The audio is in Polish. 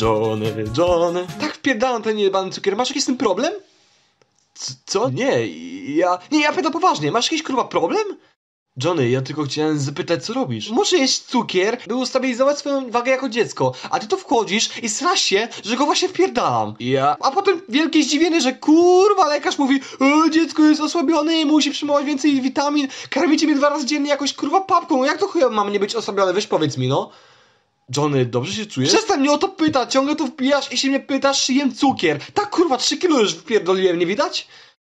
Johnny, Johnny. Tak wpierdałem ten jebany cukier. Masz jakiś z tym problem? C co? Nie, ja... Nie, ja pytam poważnie. Masz jakiś, kurwa, problem? Johnny, ja tylko chciałem zapytać, co robisz? Muszę jeść cukier, by ustabilizować swoją wagę jako dziecko, a ty tu wchodzisz i srasz się, że go właśnie wpierdalam. Ja... A potem wielkie zdziwienie, że kurwa lekarz mówi o, e, dziecko jest osłabione, musi przyjmować więcej witamin, karmicie mnie dwa razy dziennie jakąś kurwa papką, jak to chuj mam nie być osłabione? weź powiedz mi, no. Johnny, dobrze się czujesz? Przestań mnie o to pytać, ciągle to wpijasz i się mnie pytasz, jem cukier. Tak kurwa, trzy kilo już wpierdoliłem, nie widać?